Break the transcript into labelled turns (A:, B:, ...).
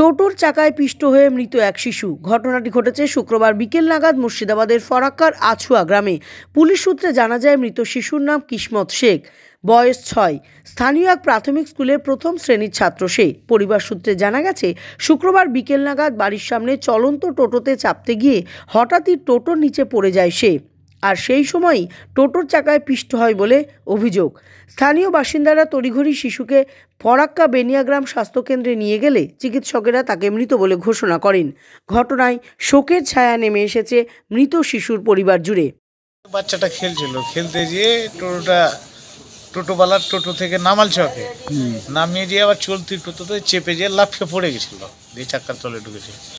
A: টোটোর চাকায় পিষ্ট হয়ে মৃত এক শিশু ঘটনাটি ঘটেছে শুক্রবার বিকেল নাগাদ মুর্শিদাবাদের ফরাক্কার আছুয়া গ্রামে পুলিশ সূত্রে জানা যায় মৃত শিশুর নাম কিসমত শেখ বয়স ছয় স্থানীয় এক প্রাথমিক স্কুলের প্রথম শ্রেণীর ছাত্র সে পরিবার সূত্রে জানা গেছে শুক্রবার বিকেল নাগাদ বাড়ির সামনে চলন্ত টোটোতে চাপতে গিয়ে হঠাৎই টোটোর নিচে পড়ে যায় সে আর সেই সময়ই টোটোর চাকায় পিষ্ট হয় বলে অভিযোগ স্থানীয় বাসিন্দারা তড়িঘড়ি শিশুকে ফরাক্কা বেনিয়াগ্রাম স্বাস্থ্যকেন্দ্রে নিয়ে গেলে চিকিৎসকেরা তাকে মৃত বলে ঘোষণা করেন ঘটনায় শোকের ছায়া নেমে এসেছে মৃত শিশুর পরিবার জুড়ে
B: বাচ্চাটা খেলছিল খেলতে গিয়ে টোটোটা টোটোওয়ালার
C: টোটো থেকে নামাল ছকে নামিয়ে দিয়ে আবার চলতি টোটোতে চেপে যেয়ে লাফে পড়ে গেছিল দিয়ে চাকার তলে ঢুকেছে